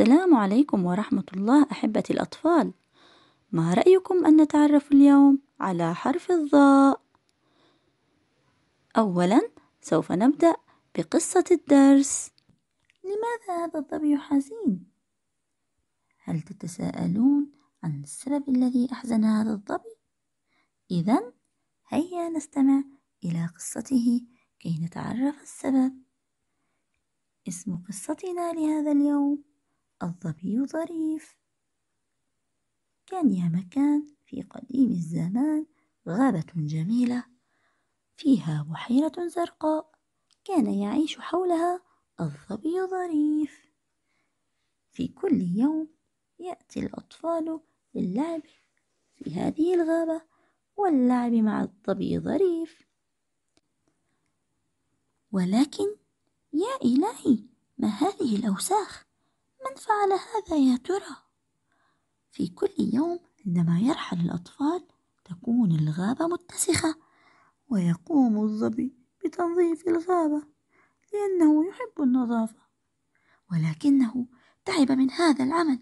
السلام عليكم ورحمة الله أحبتي الأطفال ما رأيكم أن نتعرف اليوم على حرف الظاء أولا سوف نبدأ بقصة الدرس لماذا هذا الظبي حزين؟ هل تتساءلون عن السبب الذي أحزن هذا الظبي؟ إذا هيا نستمع إلى قصته كي نتعرف السبب اسم قصتنا لهذا اليوم الظبي ظريف كان يا مكان في قديم الزمان غابة جميلة فيها بحيرة زرقاء كان يعيش حولها الظبي ظريف في كل يوم يأتي الأطفال للعب في هذه الغابة واللعب مع الظبي ظريف ولكن يا إلهي ما هذه الأوساخ من فعل هذا يا ترى في كل يوم عندما يرحل الأطفال تكون الغابة متسخة ويقوم الظبي بتنظيف الغابة لأنه يحب النظافة ولكنه تعب من هذا العمل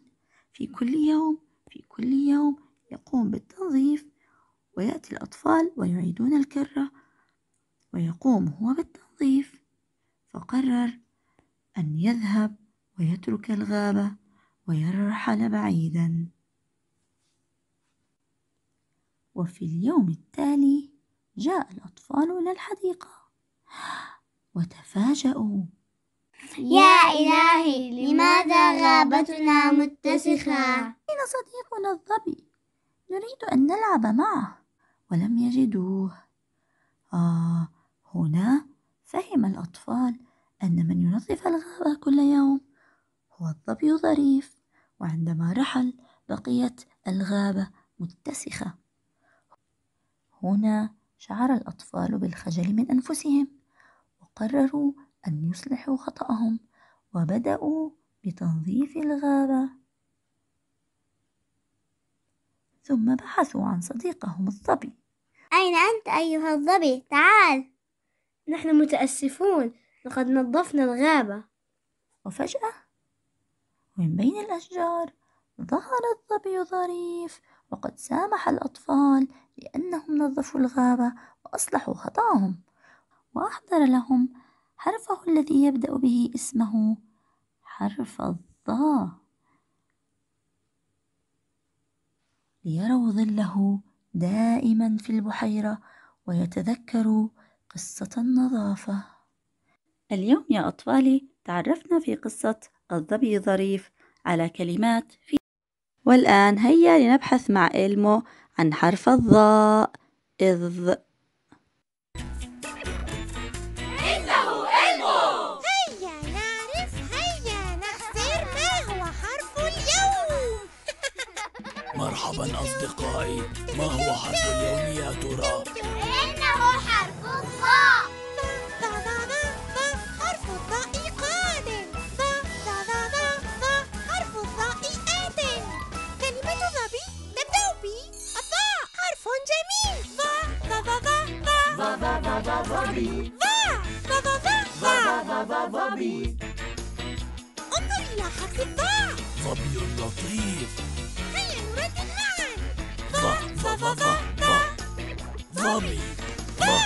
في كل يوم في كل يوم يقوم بالتنظيف ويأتي الأطفال ويعيدون الكرة ويقوم هو بالتنظيف فقرر أن يذهب ويترك الغابة ويرحل بعيدا وفي اليوم التالي جاء الأطفال إلى الحديقة وتفاجأوا يا إلهي لماذا غابتنا متسخة؟ إن صديقنا الظبي نريد أن نلعب معه ولم يجدوه آه هنا فهم الأطفال أن من ينظف الغابة كل يوم هو الظبي ظريف وعندما رحل بقيت الغابة متسخة هنا شعر الأطفال بالخجل من أنفسهم وقرروا أن يصلحوا خطأهم وبدأوا بتنظيف الغابة ثم بحثوا عن صديقهم الظبي أين أنت أيها الظبي؟ تعال نحن متأسفون لقد نظفنا الغابة وفجأة ومن بين الأشجار ظهر الظبي ظريف وقد سامح الأطفال لأنهم نظفوا الغابة وأصلحوا خطاهم وأحضر لهم حرفه الذي يبدأ به اسمه حرف الظاء ليروا ظله دائما في البحيرة ويتذكروا قصة النظافة اليوم يا أطفالي تعرفنا في قصة الظبي ظريف على كلمات في والآن هيا لنبحث مع إلمو عن حرف الظاء إذ مرحبا أصدقائي ما هو حرف اليوم يا ترى va, va, bi. Va, va, va, va. Va, va, va, va, bi. انظر إلى حرف الباء. ظبي لطيف. هيا نردد معا. فا فا فا فا فا. ظبي. فا.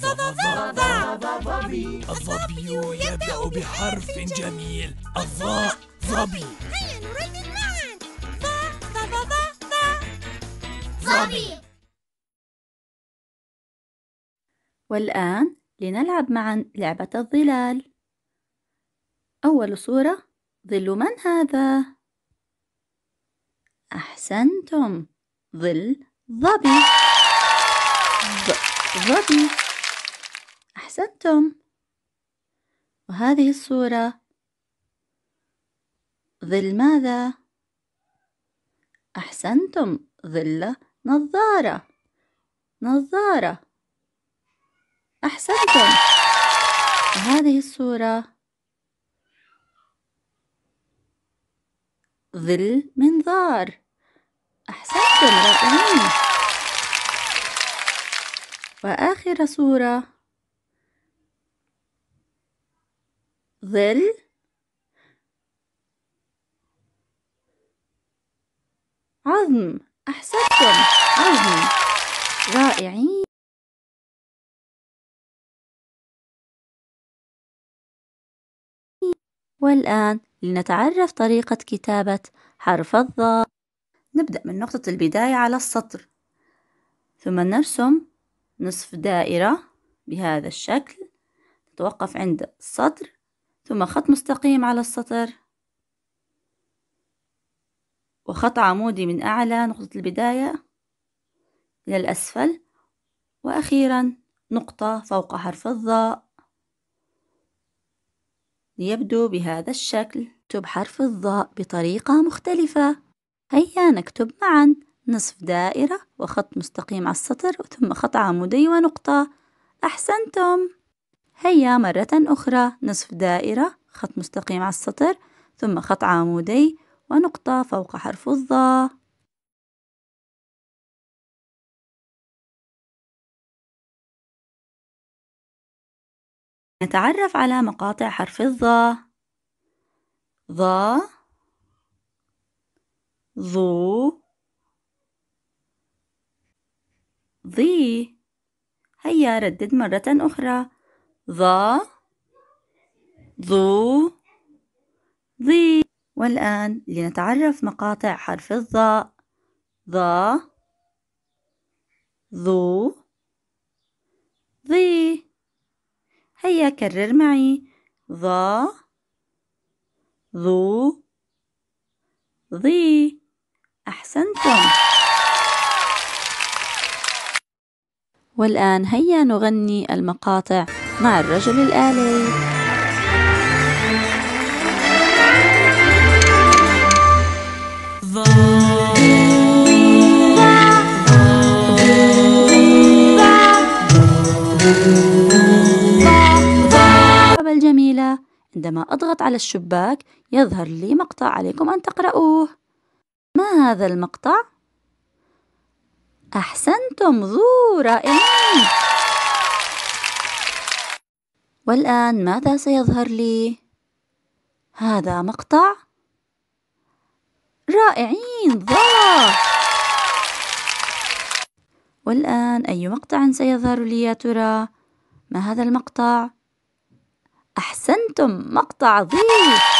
فا فا فا فا. الظبي يبدأ بحرف جميل. الظاء ظبي. هيا نردد معا. فا فا فا فا. ظبي. والآن لنلعب معا لعبة الظلال أول صورة ظل من هذا؟ أحسنتم ظل ظبي ظبي أحسنتم وهذه الصورة ظل ماذا؟ أحسنتم ظل نظارة نظارة أحسنتم هذه الصورة ظل منظار أحسنتم رائعين وآخر صورة ظل عظم أحسنتم عظم رائعين والآن لنتعرف طريقة كتابة حرف الظاء نبدأ من نقطة البداية على السطر ثم نرسم نصف دائرة بهذا الشكل نتوقف عند السطر ثم خط مستقيم على السطر وخط عمودي من أعلى نقطة البداية إلى الأسفل وأخيرا نقطة فوق حرف الظاء ليبدو بهذا الشكل اكتب حرف الظاء بطريقة مختلفة هيا نكتب معا نصف دائرة وخط مستقيم على السطر ثم خط عمودي ونقطة أحسنتم هيا مرة أخرى نصف دائرة خط مستقيم على السطر ثم خط عمودي ونقطة فوق حرف الظاء نتعرف على مقاطع حرف الظا ظا ظو ظي هيا ردد مرة أخرى ظا ظو ظي والآن لنتعرف مقاطع حرف الظاء ظا ظو ظي هيا كرر معي ظا ظو ظي أحسنتم والآن هيا نغني المقاطع مع الرجل الآلي عندما أضغط على الشباك يظهر لي مقطع عليكم أن تقرأوه ما هذا المقطع؟ أحسنتم ذو رائعين والآن ماذا سيظهر لي؟ هذا مقطع رائعين ظا والآن أي مقطع سيظهر لي يا ترى؟ ما هذا المقطع؟ أحسنتم مقطع ظريف